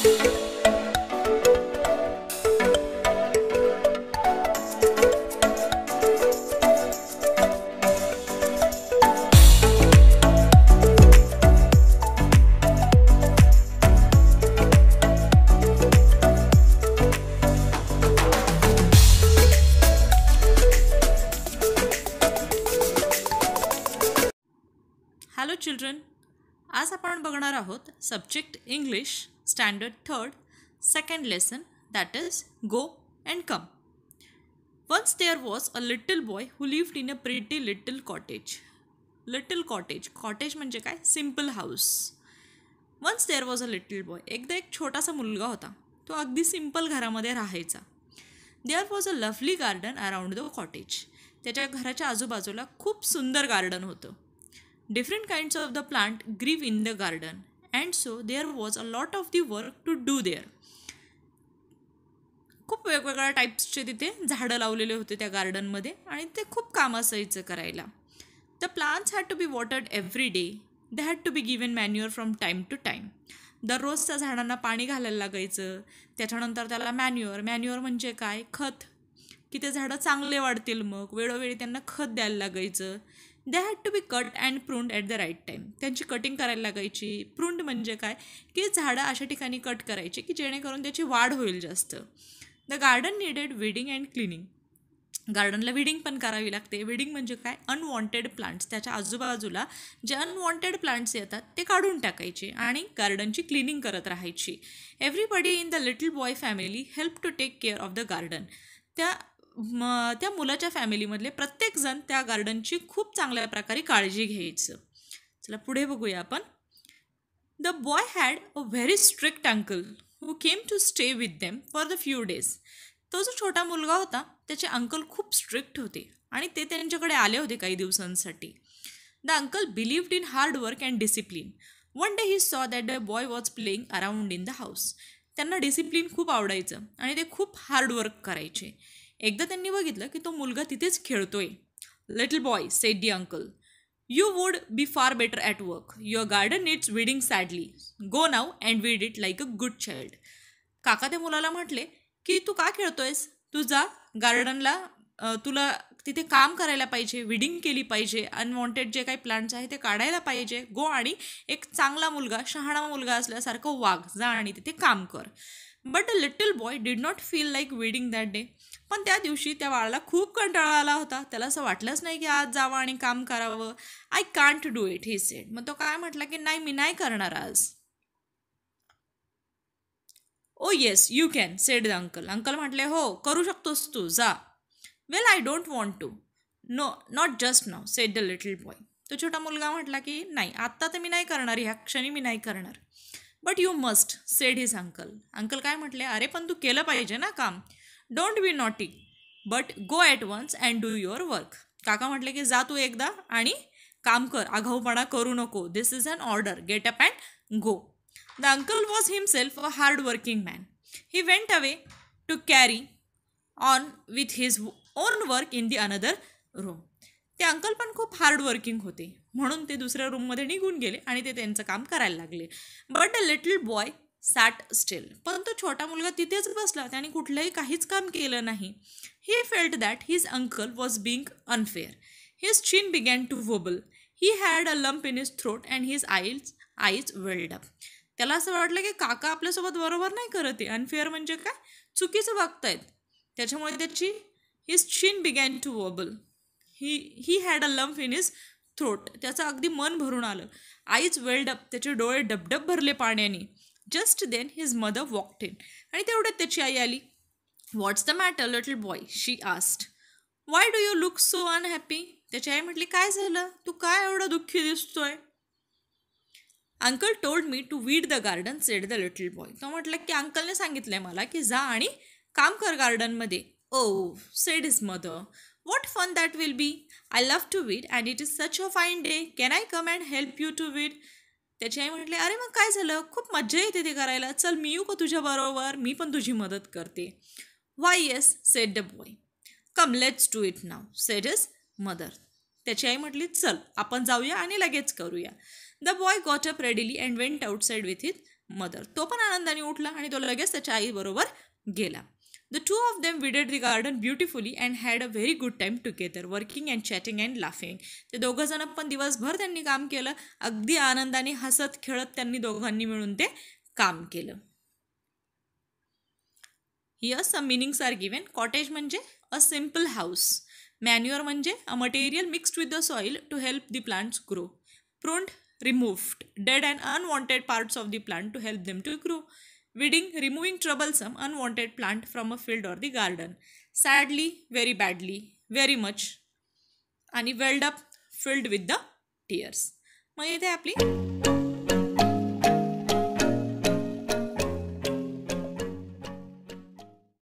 Hello children आज आपण बघणार आहोत subject English standard third second lesson that is go and come once there was a little boy who lived in a pretty little cottage little cottage cottage म्हणजे काय simple house once there was a little boy एकदा एक छोटासा मुलगा होता तो अगदी simple घरामध्ये राहायचा there was a lovely garden around the cottage त्याच्या घराच्या आजूबाजूला खूप सुंदर गार्डन होतं different kinds of the plant grew in the garden and so there was a lot of the work to do there खूप वेगवेगळ्या टाईप्सचे तिथे झाडं लावलेले होते त्या गार्डनमध्ये आणि ते खूप काम असायचं करायला the plants had to be watered every day they had to be given manure from time to time दररोज त्या झाडांना पाणी घालायला लागायचं त्याच्यानंतर त्याला मॅन्युअर मॅन्युअर म्हणजे काय खत की ते झाडं चांगले वाढतील मग वेळोवेळी त्यांना खत द्यायला लागायचं they had to be cut and pruned at the right time त्यांची कटिंग करायला लागायची प्रुंड म्हणजे काय की झाडं अशा ठिकाणी कट करायची की जेणेकरून त्याची वाढ होईल जास्त the garden needed weeding and cleaning गार्डनला विडिंग पण करावी लागते विडिंग म्हणजे काय अनवॉन्टेड प्लांट्स त्याच्या आजूबाजूला जे अनवॉन्टेड प्लांट्स येतात ते काढून टाकायचे आणि गार्डनची क्लिनिंग करत राहायची everybody in the little boy family help to take care of the garden त्या म त्या मुलाच्या फॅमिलीमधले प्रत्येकजण त्या गार्डनची खूप चांगल्या प्रकारे काळजी घ्यायचं चला पुढे बघूया आपण the boy had a very strict uncle who came to stay with them for the few days तो जो छोटा मुलगा होता त्याचे अंकल खूप स्ट्रिक्ट होते आणि ते त्यांच्याकडे आले होते काही दिवसांसाठी the uncle believed in hard work and discipline one day he saw that the boy was playing around in the house त्यांना डिसिप्लिन खूप आवडायचं आणि ते खूप हार्डवर्क करायचे एकदा त्यांनी बघितलं की तो मुलगा तिथेच खेळतोय little boy said the uncle you would be far better at work your garden it's weeding sadly go now and weed it like a good child काका त्या मुलाला म्हटले की तू का खेळतोयस तू जा गार्डनला तुला तिथे काम करायला पाहिजे विडिंग केली पाहिजे अनवॉन्टेड जे काही प्लांट्स आहे ते काढायला पाहिजे गो आणि एक चांगला मुलगा शहाणा मुलगा असल्यासारखं वाघ जा आणि तिथे काम कर but a little boy did not feel like weeding that day पण त्या दिवशी त्या बाळाला खूप कंटाळा आला होता त्याला असं वाटलंच नाही की आज जावं आणि काम करावं I can't do it he said मग तो काय म्हटला की नाही मी नाही करणार आज oh yes you can said the uncle uncle म्हटले हो करू शकतोस तू जा well I don't want to no not just now said the little boy तो छोटा मुलगा म्हटला की नाही आत्ता तर मी नाही करणार ह्या क्षणी मी नाही करणार but you must said his uncle uncle काय म्हटले अरे पण तू केलं पाहिजे ना काम don't be naughty but go at once and do your work काका म्हटले की जा तू एकदा आणि काम कर आघाऊपणा करू नको this is an order get up and go the uncle was himself a hard working man he went away to carry on with his own work in the another room ते अंकल पण खूप hard working होते म्हणून ते दुसऱ्या रूममध्ये निघून गेले आणि ते त्यांचं काम करायला लागले but a little boy sat still परंतु छोटा मुलगा तिथेच बसला त्याने कुठलंही काहीच काम केलं नाही he felt that his uncle was being unfair his chin began to wobble he had a lump in his throat and his eyes eyes welled up त्याला असं वाटलं की काका आपल्यासोबत बरोबर नाही करत आहे अनफेअर म्हणजे काय चुकीचं वागतायत त्याच्यामुळे त्याची his chin began to wobble he he had a lump in his throat त्याचं अगदी मन भरून आलं आईज वेल्ड अप त्याचे डोळे डबडब भरले पाण्याने Just then his mother walked in. आणि तेवढ्यात त्याची आई आली what's the matter little boy she asked why do you look so unhappy त्याची आई म्हटली काय झालं तू काय एवढं दुःखी दिसतोय uncle told me to weed the garden said the little boy तो म्हटलं की अंकलने सांगितलं आहे मला की जा आणि काम कर गार्डनमध्ये oh said his mother what fun that will be I love to weed and it is such a fine day can I come and help you to weed त्याची आई म्हटली अरे मग काय झालं खूप मज्जा येते ते करायला चल मी येऊ का तुझ्या बरोबर मी पण तुझी मदत करते why yes said the boy come let's do it now said his mother त्याची आई म्हटली चल आपण जाऊया आणि लगेच करूया the boy got up readily and went outside with his mother तो पण आनंदाने उठला आणि तो लगेच त्याच्या आईबरोबर गेला the two of them weeded the garden beautifully and had a very good time together working and chatting and laughing ते दोघंजण पण दिवसभर त्यांनी काम केलं अगदी आनंदाने हसत खेळत त्यांनी दोघांनी मिळून ते काम केलं here some meanings are given cottage म्हणजे अ सिम्पल हाऊस मॅन्युअर म्हणजे a material mixed with the soil to help the plants grow pruned removed dead and unwanted parts of the plant to help them to grow weeding removing trouble some unwanted plant from a field or the garden sadly very badly very much आणि welled up filled with the tears मग येते आपली